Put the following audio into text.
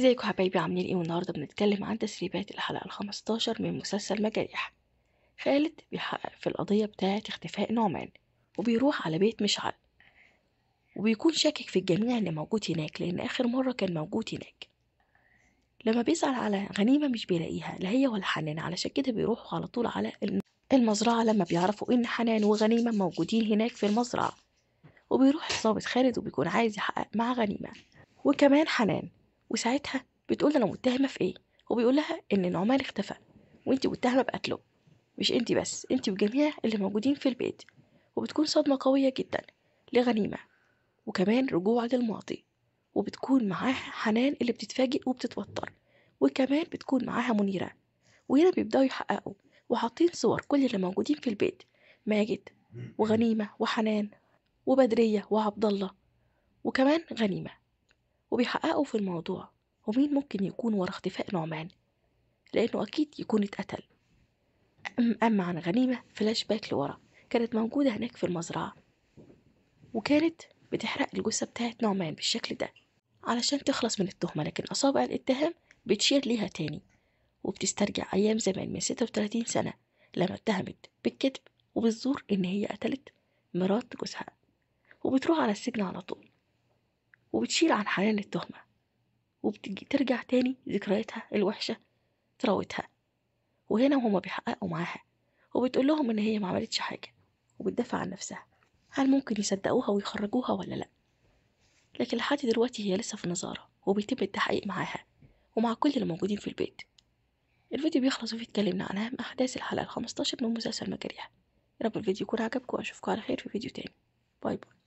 ازيكم حبايبي عاملين ايه والنهارده بنتكلم عن تسريبات الحلقه الخمستاشر من مسلسل مجاريح خالد بيحقق في القضيه بتاعه اختفاء نعمان وبيروح على بيت مشعل وبيكون شاكك في الجميع اللي موجود هناك لان اخر مره كان موجود هناك لما بيسأل على غنيمة مش بيلاقيها لا هي ولا حنان علشان كده بيروحوا على طول على المزرعة لما بيعرفوا إن حنان وغنيمة موجودين هناك في المزرعة وبيروح الضابط خالد وبيكون عايز يحقق مع غنيمة وكمان حنان وساعتها بتقول انا متهمه في ايه وبيقول لها ان نعمان اختفى وانت متهمه بقتله مش انت بس انت وجميع اللي موجودين في البيت وبتكون صدمه قويه جدا لغنيمه وكمان رجوع للماضي وبتكون معاها حنان اللي بتتفاجئ وبتتوتر وكمان بتكون معاها منيره وهنا بيبداوا يحققوا وحاطين صور كل اللي موجودين في البيت ماجد وغنيمه وحنان وبدريه وعبد الله وكمان غنيمه وبيحققوا في الموضوع ومين ممكن يكون ورا اختفاء نعمان لأنه أكيد يكون اتقتل أما عن غنيمة فلاش باك لورا كانت موجودة هناك في المزرعة وكانت بتحرق الجثة بتاعت نعمان بالشكل ده علشان تخلص من التهمة لكن أصابع الاتهام بتشير ليها تاني وبتسترجع أيام زمان من ستة وتلاتين سنة لما اتهمت بالكذب وبتزور إن هي قتلت مرات جوزها وبتروح على السجن على طول وبتشيل عن حنان التهمة وبترجع تاني ذكرياتها الوحشة تراوتها وهنا وهما بيحققوا معاها وبتقول لهم إن هي ما عملتش حاجة وبتدافع عن نفسها هل ممكن يصدقوها ويخرجوها ولا لأ لكن لحد دلوقتي هي لسه في نظارة وبيتم التحقيق معاها ومع كل الموجودين في البيت الفيديو بيخلص وفيه اتكلمنا عن أهم أحداث الحلقة الخمستاشر من مسلسل مجاريح يارب رب الفيديو يكون عجبكم وأشوفكم على خير في فيديو تاني باي باي